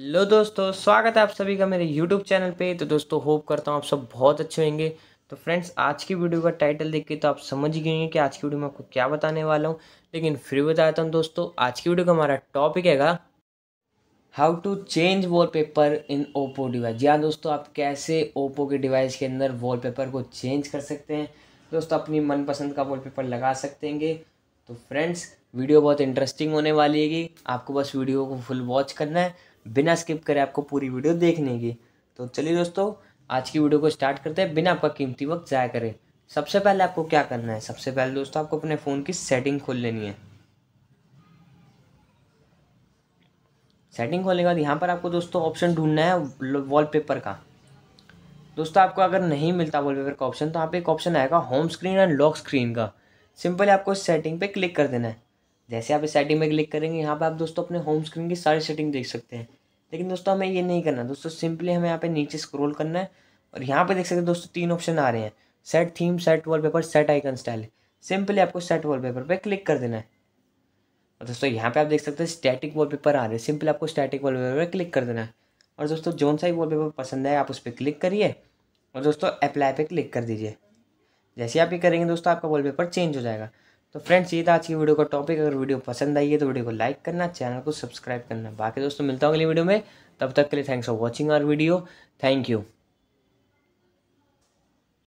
hello दोस्तों स्वागत है आप सभी का मेरे यूट्यूब चैनल पे तो दोस्तों होप करता हूँ आप सब बहुत अच्छे होंगे तो फ्रेंड्स आज की वीडियो का टाइटल देख के तो आप समझ ही गए कि आज की वीडियो में आपको क्या बताने वाला हूँ लेकिन फिर बताता हूँ दोस्तों आज की वीडियो का हमारा टॉपिक हैगा how to change paper in Oppo device जी हाँ दोस्तों आप कैसे ओप्पो के डिवाइस के अंदर पेपर को चेंज कर सकते हैं दोस्तों अपनी मनपसंद का पेपर लगा सकते हैं तो फ्रेंड्स वीडियो बहुत इंटरेस्टिंग होने वाली है आपको बस वीडियो को फुल वॉच करना है बिना स्किप करे आपको पूरी वीडियो देखने की तो चलिए दोस्तों आज की वीडियो को स्टार्ट करते हैं बिना आपका कीमती वक्त ज़ाया करें सबसे पहले आपको क्या करना है सबसे पहले दोस्तों आपको अपने फ़ोन की सेटिंग खोल लेनी है सेटिंग खोलने के बाद यहाँ पर आपको दोस्तों ऑप्शन ढूंढना है वॉलपेपर का दोस्तों आपको अगर नहीं मिलता वॉलपेपर का ऑप्शन तो यहाँ पे एक ऑप्शन आएगा home screen and lock screen का सिंपली आपको सेटिंग पे क्लिक कर देना है जैसे आप इस सेटिंग में क्लिक करेंगे यहाँ पे आप दोस्तों अपने होम स्क्रीन की सारी सेटिंग देख सकते हैं लेकिन दोस्तों हमें ये नहीं करना दोस्तों सिंपली हमें यहाँ पे नीचे स्क्रॉल करना है और यहाँ पे देख सकते हैं दोस्तों तीन ऑप्शन आ रहे हैं set theme set wallpaper set icon style simply आपको सेट वॉलपेपर पे क्लिक कर देना है और दोस्तों यहाँ पे आप देख सकते हैं स्टैटिक वॉलपेपर आ रहे हैं सिंपली आपको स्टैटिक वॉलपेपर पे क्लिक कर देना है और दोस्तों जोन सा ही पेपर पसंद है आप उस पर क्लिक करिए और दोस्तों अप्लाई पर क्लिक कर दीजिए जैसे आप ये करेंगे दोस्तों आपका पेपर चेंज हो जाएगा तो फ्रेंड्स ये था आज की वीडियो का टॉपिक अगर वीडियो पसंद आई है तो वीडियो को लाइक करना चैनल को सब्सक्राइब करना बाकी दोस्तों मिलता हूँ अगली वीडियो में तब तक के लिए thanks for watching our video thank you